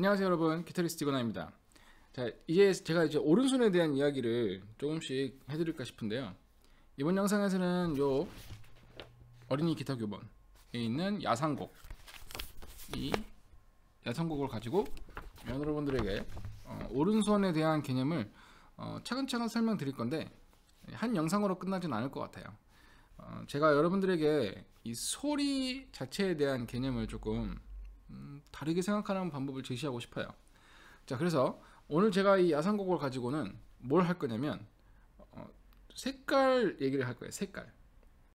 안녕하세요 여러분 기타리스트 이건아입니다 자 이제 제가 이제 오른손에 대한 이야기를 조금씩 해드릴까 싶은데요 이번 영상에서는 요 어린이 기타 교본에 있는 야상곡 이 야상곡을 가지고 여러분들에게 어, 오른손에 대한 개념을 어, 차근차근 설명드릴 건데 한 영상으로 끝나진 않을 것 같아요 어, 제가 여러분들에게 이 소리 자체에 대한 개념을 조금 음, 다르게 생각하는 방법을 제시하고 싶어요. 자, 그래서 오늘 제가 이 야상곡을 가지고는 뭘 할 거냐면 어, 색깔 얘기를 할 거예요. 색깔.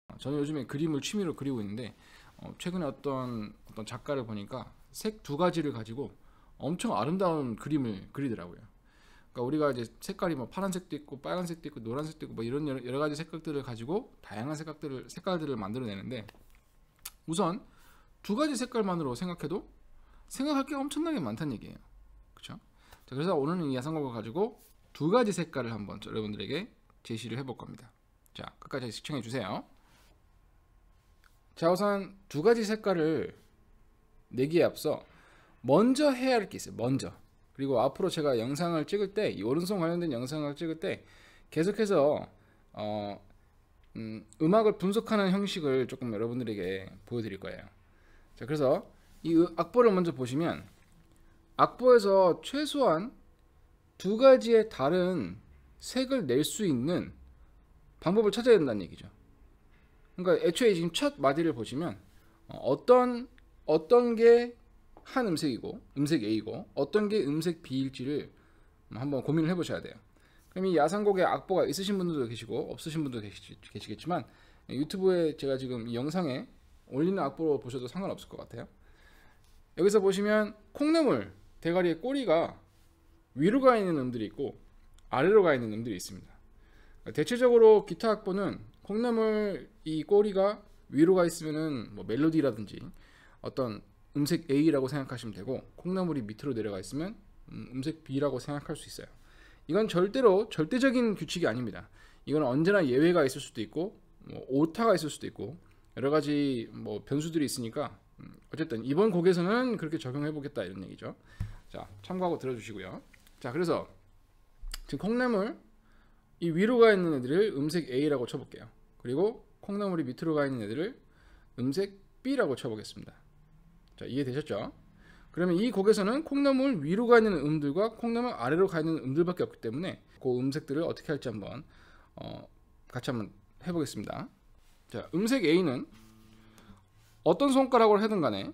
어, 저는 요즘에 그림을 취미로 그리고 있는데 어, 최근에 어떤 어떤 작가를 보니까 색 두 가지를 가지고 엄청 아름다운 그림을 그리더라고요. 그러니까 우리가 이제 색깔이 뭐 파란색도 있고 빨간색도 있고 노란색도 있고 뭐 이런 여러, 여러 가지 색깔들을 가지고 다양한 색깔들을 색깔들을 만들어내는데 우선 두 가지 색깔만으로 생각해도 생각할 게 엄청나게 많다는 얘기예요. 그렇죠? 그래서 오늘은 이 야상곡을 가지고 두 가지 색깔을 한번 여러분들에게 제시를 해볼 겁니다. 자, 끝까지 시청해 주세요. 자, 우선 두 가지 색깔을 내기에 앞서 먼저 해야 할 게 있어요. 먼저. 그리고 앞으로 제가 영상을 찍을 때, 이 오른손 관련된 영상을 찍을 때 계속해서 어, 음, 음악을 분석하는 형식을 조금 여러분들에게 보여드릴 거예요. 자 그래서 이 악보를 먼저 보시면 악보에서 최소한 두 가지의 다른 색을 낼 수 있는 방법을 찾아야 된다는 얘기죠. 그러니까 애초에 지금 첫 마디를 보시면 어, 어떤 어떤 게 한 음색이고 음색 A고 어떤 게 음색 B일지를 음, 한번 고민을 해보셔야 돼요. 그럼 이 야상곡의 악보가 있으신 분들도 계시고 없으신 분도 계시, 계시겠지만 어, 유튜브에 제가 지금 영상에 올리는 악보로 보셔도 상관없을 것 같아요 여기서 보시면 콩나물 대가리의 꼬리가 위로 가 있는 음들이 있고 아래로 가 있는 음들이 있습니다 대체적으로 기타 악보는 콩나물 이 꼬리가 위로 가 있으면은 뭐 멜로디라든지 어떤 음색 A라고 생각하시면 되고 콩나물이 밑으로 내려가 있으면 음, 음색 B라고 생각할 수 있어요 이건 절대로 절대적인 규칙이 아닙니다 이건 언제나 예외가 있을 수도 있고 뭐 오타가 있을 수도 있고 여러 가지 뭐 변수들이 있으니까 음, 어쨌든 이번 곡에서는 그렇게 적용해 보겠다 이런 얘기죠. 자 참고하고 들어주시고요. 자 그래서 지금 콩나물 이 위로 가 있는 애들을 음색 A라고 쳐볼게요. 그리고 콩나물이 밑으로 가 있는 애들을 음색 B라고 쳐보겠습니다. 자 이해되셨죠? 그러면 이 곡에서는 콩나물 위로 가 있는 음들과 콩나물 아래로 가 있는 음들밖에 없기 때문에 그 음색들을 어떻게 할지 한번 어, 같이 한번 해보겠습니다. 자, 음색 A는 어떤 손가락으로 하든 간에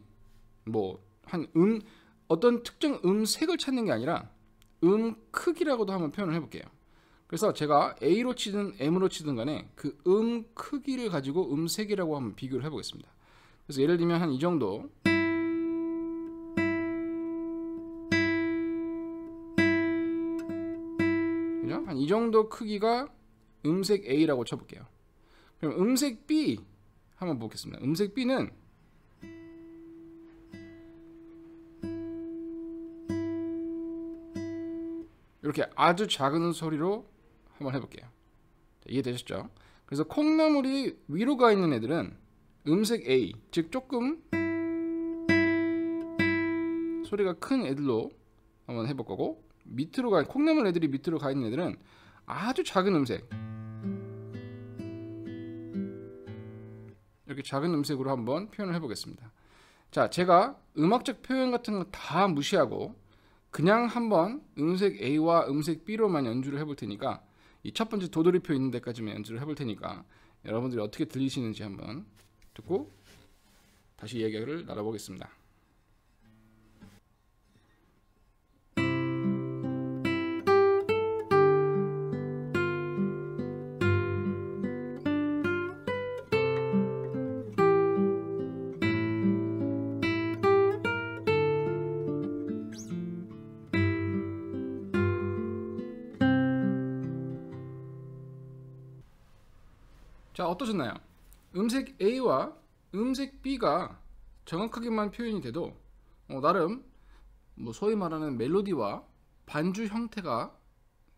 뭐 한 음 어떤 특정 음색을 찾는 게 아니라 음 크기라고도 한번 표현을 해볼게요. 그래서 제가 A로 치든 M으로 치든 간에 그 음 크기를 가지고 음색이라고 한번 비교를 해보겠습니다. 그래서 예를 들면 한 이 정도 한이 정도 크기가 음색 A라고 쳐볼게요. 그럼 음색 B 한번 보겠습니다. 음색 B는 이렇게 아주 작은 소리로 한번 해볼게요. 이해되셨죠? 그래서 콩나물이 위로 가 있는 애들은 음색 A, 즉 조금 소리가 큰 애들로 한번 해볼 거고 밑으로 가 콩나물 애들이 밑으로 가 있는 애들은 아주 작은 음색 이렇게 작은 음색으로 한번 표현을 해보겠습니다. 자, 제가 음악적 표현 같은 거 다 무시하고 그냥 한번 음색 A와 음색 B로만 연주를 해볼 테니까 이 첫 번째 도돌이표 있는 데까지만 연주를 해볼 테니까 여러분들이 어떻게 들리시는지 한번 듣고 다시 이야기를 나눠보겠습니다. 자 어떠셨나요? 음색 A와 음색 B가 정확하게만 표현이 돼도 어, 나름 뭐 소위 말하는 멜로디와 반주 형태가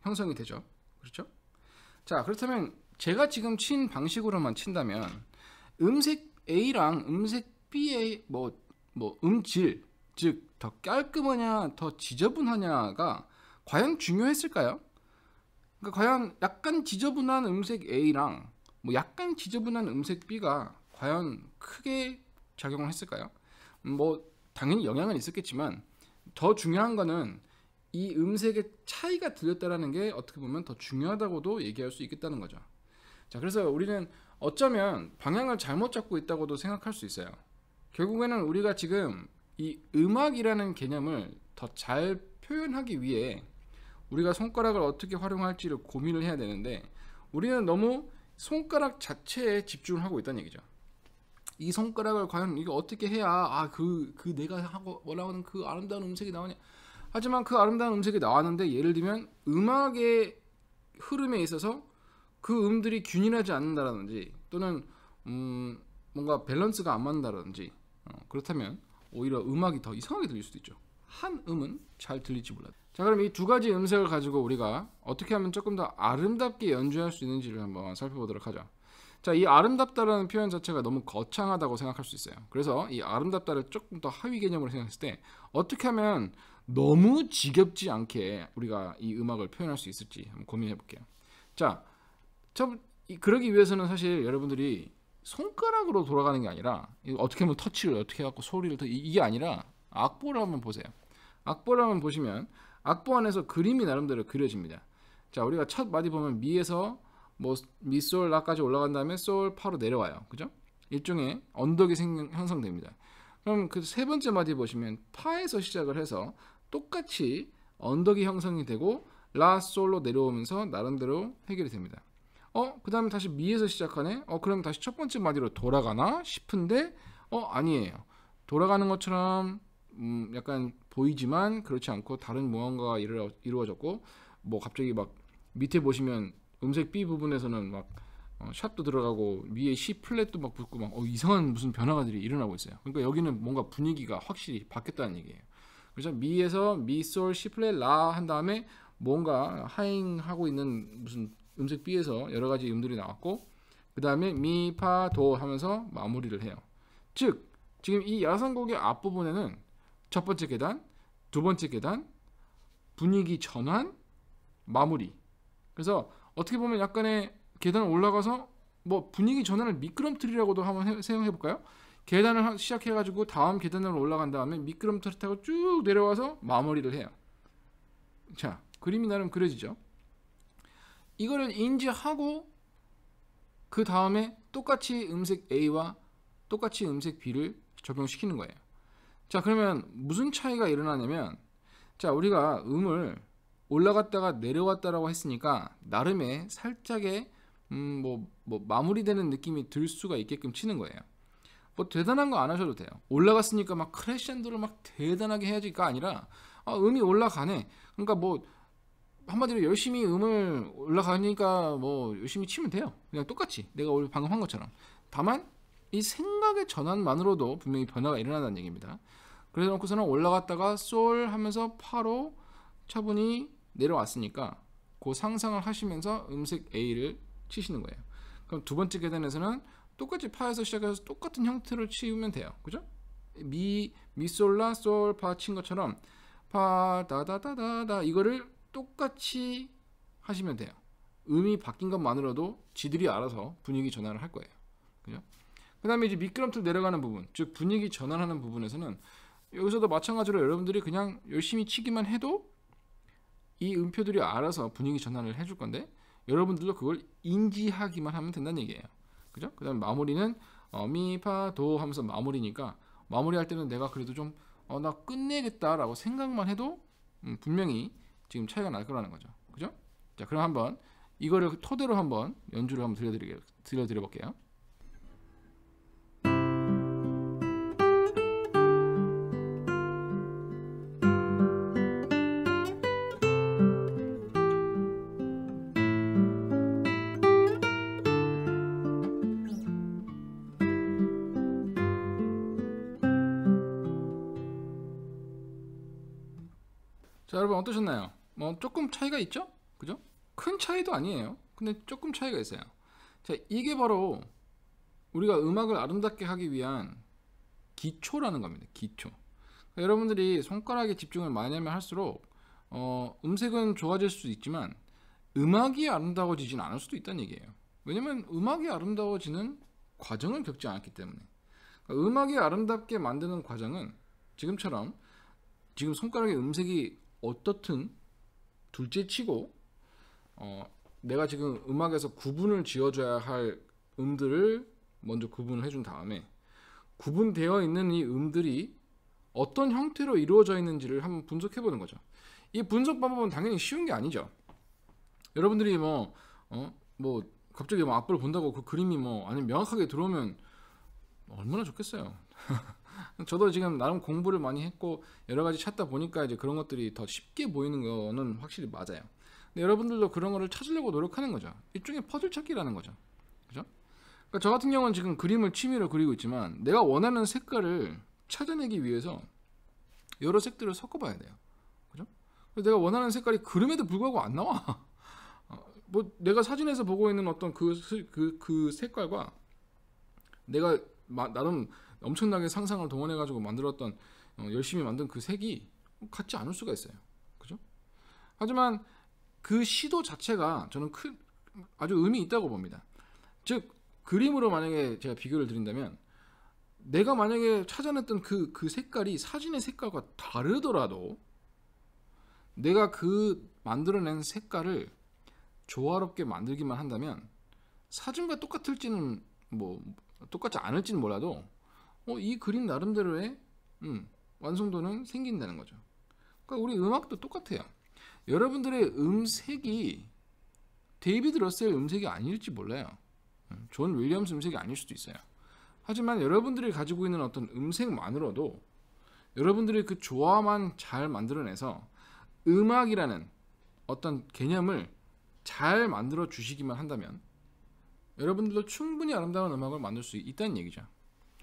형성이 되죠 그렇죠? 자 그렇다면 제가 지금 친 방식으로만 친다면 음색 A랑 음색 B의 뭐, 뭐 음질 즉 더 깔끔하냐 더 지저분하냐가 과연 중요했을까요? 그러니까 과연 약간 지저분한 음색 A랑 뭐 약간 지저분한 음색비가 과연 크게 작용을 했을까요? 음, 뭐 당연히 영향은 있었겠지만 더 중요한 거는 이 음색의 차이가 들렸다라는 게 어떻게 보면 더 중요하다고도 얘기할 수 있겠다는 거죠. 자, 그래서 우리는 어쩌면 방향을 잘못 잡고 있다고도 생각할 수 있어요. 결국에는 우리가 지금 이 음악이라는 개념을 더 잘 표현하기 위해 우리가 손가락을 어떻게 활용할지를 고민을 해야 되는데 우리는 너무 손가락 자체에 집중을 하고 있다는 얘기죠. 이 손가락을 과연 이거 어떻게 해야 아그그 그 내가 하고 원하는 그 아름다운 음색이 나오냐. 하지만 그 아름다운 음색이 나왔는데 예를 들면 음악의 흐름에 있어서 그 음들이 균일하지 않는다든지 또는 음 뭔가 밸런스가 안맞는다든지 어, 그렇다면 오히려 음악이 더 이상하게 들릴 수도 있죠. 한 음은 잘 들릴지 몰라 자 그럼 이 두 가지 음색을 가지고 우리가 어떻게 하면 조금 더 아름답게 연주할 수 있는지를 한번 살펴보도록 하죠 자 이 아름답다라는 표현 자체가 너무 거창하다고 생각할 수 있어요 그래서 이 아름답다를 조금 더 하위 개념으로 생각했을 때 어떻게 하면 너무 지겹지 않게 우리가 이 음악을 표현할 수 있을지 한번 고민해 볼게요 자 참, 그러기 위해서는 사실 여러분들이 손가락으로 돌아가는 게 아니라 어떻게 하면 터치를 어떻게 해갖고 소리를 더, 이게 아니라 악보를 한번 보세요 악보를 한번 보시면 악보 안에서 그림이 나름대로 그려집니다. 자, 우리가 첫 마디 보면 미에서 뭐 미솔 라까지 올라간 다음에 솔 파로 내려와요. 그죠? 일종의 언덕이 생, 형성됩니다. 그럼 그 세 번째 마디 보시면 파에서 시작을 해서 똑같이 언덕이 형성이 되고 라 솔로 내려오면서 나름대로 해결이 됩니다. 어, 그 다음에 다시 미에서 시작하네? 어, 그럼 다시 첫 번째 마디로 돌아가나? 싶은데, 어, 아니에요. 돌아가는 것처럼, 음, 약간 보이지만 그렇지 않고 다른 무언가가 이루, 이루어졌고 뭐 갑자기 막 밑에 보시면 음색 B 부분에서는 막 어, 샵도 들어가고 위에 C 플랫도 막 붙고 막 어, 이상한 무슨 변화가들이 일어나고 있어요. 그러니까 여기는 뭔가 분위기가 확실히 바뀌었다는 얘기예요. 그래서 미에서 미, 솔, C 플랫, 라 한 다음에 뭔가 하잉하고 있는 무슨 음색 B에서 여러 가지 음들이 나왔고 그 다음에 미, 파, 도 하면서 마무리를 해요. 즉 지금 이 야성곡의 앞부분에는 첫 번째 계단, 두 번째 계단, 분위기 전환, 마무리. 그래서 어떻게 보면 약간의 계단을 올라가서 뭐 분위기 전환을 미끄럼틀이라고도 한번 사용해 볼까요? 계단을 시작해 가지고 다음 계단으로 올라간 다음에 미끄럼틀 타고 쭉 내려와서 마무리를 해요. 자, 그림이 나름 그려지죠. 이거를 인지하고 그 다음에 똑같이 음색 A와 똑같이 음색 B를 적용시키는 거예요. 자 그러면 무슨 차이가 일어나냐면 자 우리가 음을 올라갔다가 내려왔다라고 했으니까 나름의 살짝의 음, 뭐, 뭐 마무리되는 느낌이 들 수가 있게끔 치는 거예요 뭐 대단한 거 안 하셔도 돼요 올라갔으니까 막크레션도를막 대단하게 해야지가 아니라 아, 음이 올라가네 그러니까 뭐 한마디로 열심히 음을 올라가니까 뭐 열심히 치면 돼요 그냥 똑같이 내가 방금 한 것처럼 다만 이 생각의 전환만으로도 분명히 변화가 일어난다는 얘기입니다. 그래서 놓고서는 올라갔다가 솔 하면서 파로 차분히 내려왔으니까 그 상상을 하시면서 음색 A를 치시는 거예요. 그럼 두 번째 계단에서는 똑같이 파에서 시작해서 똑같은 형태를 치우면 돼요. 그죠? 미, 미솔라, 솔, 파 친 것처럼 파, 다다다다다 이거를 똑같이 하시면 돼요. 음이 바뀐 것만으로도 지들이 알아서 분위기 전환을 할 거예요. 그죠? 그 다음에 이제 미끄럼틀 내려가는 부분 즉 분위기 전환하는 부분에서는 여기서도 마찬가지로 여러분들이 그냥 열심히 치기만 해도 이 음표들이 알아서 분위기 전환을 해줄 건데 여러분들도 그걸 인지하기만 하면 된다는 얘기예요 그죠? 그 다음에 마무리는 어, 미파도 하면서 마무리니까 마무리할 때는 내가 그래도 좀 어, 나 끝내겠다라고 생각만 해도 음, 분명히 지금 차이가 날 거라는 거죠. 그죠? 자, 그럼 한번 이거를 토대로 한번 연주를 한번 들려드리, 들려드려 볼게요. 자 여러분 어떠셨나요? 뭐 조금 차이가 있죠? 그죠? 큰 차이도 아니에요 근데 조금 차이가 있어요 자 이게 바로 우리가 음악을 아름답게 하기 위한 기초라는 겁니다 기초 그러니까 여러분들이 손가락에 집중을 많이 하면 할수록 어, 음색은 좋아질 수도 있지만 음악이 아름다워지진 않을 수도 있다는 얘기예요 왜냐면 음악이 아름다워지는 과정을 겪지 않았기 때문에 그러니까 음악이 아름답게 만드는 과정은 지금처럼 지금 손가락의 음색이 어떻든 둘째치고 어, 내가 지금 음악에서 구분을 지어줘야 할 음들을 먼저 구분을 해준 다음에 구분되어 있는 이 음들이 어떤 형태로 이루어져 있는지를 한번 분석해 보는 거죠. 이 분석 방법은 당연히 쉬운 게 아니죠. 여러분들이 뭐, 어, 뭐, 갑자기 뭐 악보를 본다고 그 그림이 뭐, 아니면 명확하게 들어오면 얼마나 좋겠어요. 저도 지금 나름 공부를 많이 했고 여러 가지 찾다 보니까 이제 그런 것들이 더 쉽게 보이는 거는 확실히 맞아요. 근데 여러분들도 그런 거를 찾으려고 노력하는 거죠. 일종의 퍼즐 찾기라는 거죠. 그죠? 그러니까 저 같은 경우는 지금 그림을 취미로 그리고 있지만 내가 원하는 색깔을 찾아내기 위해서 여러 색들을 섞어봐야 돼요. 그죠? 그래서 내가 원하는 색깔이 그림에도 불구하고 안 나와. 어, 뭐 내가 사진에서 보고 있는 어떤 그, 그, 그 색깔과 내가 나름 엄청나게 상상을 동원해가지고 만들었던 어, 열심히 만든 그 색이 같지 않을 수가 있어요. 그죠? 하지만 그 시도 자체가 저는 큰 아주 의미 있다고 봅니다. 즉 그림으로 만약에 제가 비교를 드린다면 내가 만약에 찾아냈던 그, 그 색깔이 사진의 색깔과 다르더라도 내가 그 만들어낸 색깔을 조화롭게 만들기만 한다면 사진과 똑같을지는 뭐 똑같지 않을지는 몰라도 어, 이 그림 나름대로의 음, 완성도는 생긴다는 거죠. 그러니까 우리 음악도 똑같아요. 여러분들의 음색이 데이비드 러셀 음색이 아닐지 몰라요. 음, 존 윌리엄스 음색이 아닐 수도 있어요. 하지만 여러분들이 가지고 있는 어떤 음색만으로도 여러분들이 그 조화만 잘 만들어내서 음악이라는 어떤 개념을 잘 만들어 주시기만 한다면 여러분들도 충분히 아름다운 음악을 만들 수 있다는 얘기죠.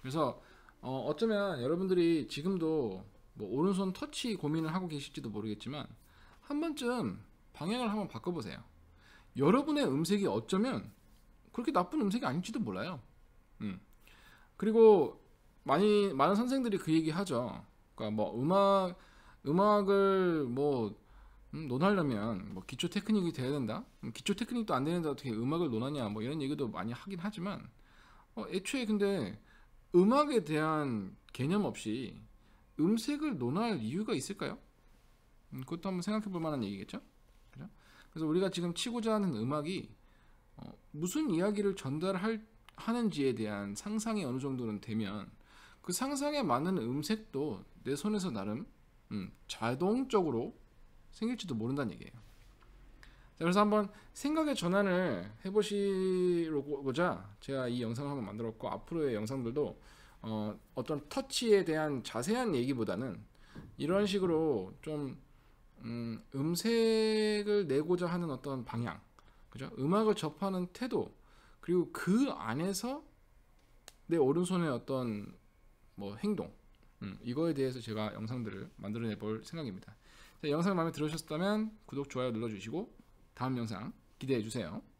그래서 어, 어쩌면 여러분들이 지금도 뭐 오른손 터치 고민을 하고 계실지도 모르겠지만 한 번쯤 방향을 한번 바꿔보세요. 여러분의 음색이 어쩌면 그렇게 나쁜 음색이 아닐지도 몰라요. 음. 그리고 많이 많은 선생들이 그 얘기 하죠. 그러니까 뭐 음악 음악을 뭐 음, 논하려면 뭐 기초 테크닉이 돼야 된다. 음, 기초 테크닉도 안 되는데 어떻게 음악을 논하냐 뭐 이런 얘기도 많이 하긴 하지만 어, 애초에 근데 음악에 대한 개념 없이 음색을 논할 이유가 있을까요? 음, 그것도 한번 생각해 볼 만한 얘기겠죠? 그죠? 그래서 우리가 지금 치고자 하는 음악이 어, 무슨 이야기를 전달 하는지에 대한 상상이 어느 정도는 되면 그 상상에 맞는 음색도 내 손에서 나름 음, 자동적으로 생길지도 모른다는 얘기예요. 자, 그래서 한번 생각의 전환을 해보시고자 제가 이 영상을 한번 만들었고 앞으로의 영상들도 어, 어떤 터치에 대한 자세한 얘기보다는 이런 식으로 좀 음, 색을 내고자 하는 어떤 방향 그죠? 음악을 접하는 태도 그리고 그 안에서 내 오른손의 어떤 뭐 행동 음, 이거에 대해서 제가 영상들을 만들어내 볼 생각입니다 자, 영상 마음에 들으셨다면 구독, 좋아요 눌러주시고 다음 영상 기대해 주세요.